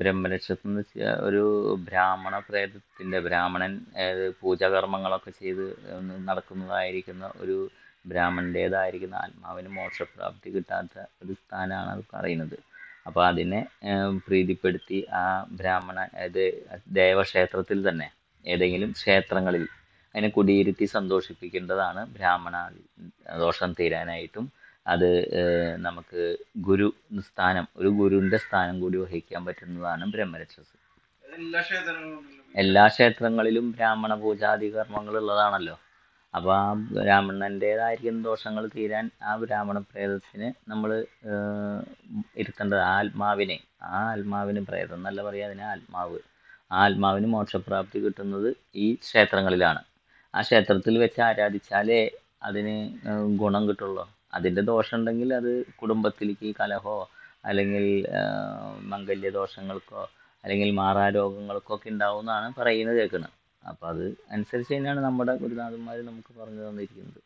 ബ്രഹ്മരക്ഷത്വം എന്ന് വെച്ചാൽ ഒരു ബ്രാഹ്മണ പ്രേതത്തിന്റെ ബ്രാഹ്മണൻ പൂജാകർമ്മങ്ങളൊക്കെ ചെയ്ത് നടക്കുന്നതായിരിക്കുന്ന ഒരു ബ്രാഹ്മണന്റേതായിരിക്കുന്ന ആത്മാവിന് മോക്ഷപ്രാപ്തി കിട്ടാത്ത ഒരു സ്ഥാനമാണ് അത് പറയുന്നത് അപ്പോൾ അതിനെ പ്രീതിപ്പെടുത്തി ആ ബ്രാഹ്മണ അതായത് ദേവക്ഷേത്രത്തിൽ തന്നെ ഏതെങ്കിലും ക്ഷേത്രങ്ങളിൽ അതിനെ കുടിയിരുത്തി സന്തോഷിപ്പിക്കേണ്ടതാണ് ബ്രാഹ്മണ ദോഷം തീരാനായിട്ടും അത് നമുക്ക് ഗുരു സ്ഥാനം ഒരു ഗുരുവിന്റെ സ്ഥാനം കൂടി വഹിക്കാൻ പറ്റുന്നതാണ് ബ്രഹ്മരക്ഷസ് എല്ലാ ക്ഷേത്രങ്ങളിലും ബ്രാഹ്മണ പൂജാതി കർമ്മങ്ങൾ ഉള്ളതാണല്ലോ അപ്പോൾ ആ ബ്രാഹ്മണന്റേതായിരിക്കുന്ന ദോഷങ്ങൾ തീരാൻ ആ ബ്രാഹ്മണ പ്രേതത്തിന് നമ്മൾ ഇരുത്തേണ്ടത് ആത്മാവിനെ ആ ആത്മാവിന് പ്രേതം എന്നല്ല പറയാ അതിനെ ആത്മാവ് ആ ആത്മാവിന് മോക്ഷപ്രാപ്തി കിട്ടുന്നത് ഈ ക്ഷേത്രങ്ങളിലാണ് ആ ക്ഷേത്രത്തിൽ വെച്ച് ആരാധിച്ചാലേ അതിന് ഗുണം കിട്ടുള്ളൂ അതിൻ്റെ ദോഷമുണ്ടെങ്കിൽ അത് കുടുംബത്തിലേക്ക് കലഹോ അല്ലെങ്കിൽ മംഗല്യ ദോഷങ്ങൾക്കോ അല്ലെങ്കിൽ രോഗങ്ങൾക്കോ ഒക്കെ എന്നാണ് പറയുന്നത് കേൾക്കുന്നത് അപ്പം അത് അനുസരിച്ച് തന്നെയാണ് നമ്മുടെ ഗുരുനാഥന്മാർ നമുക്ക് പറഞ്ഞു തന്നിരിക്കുന്നത്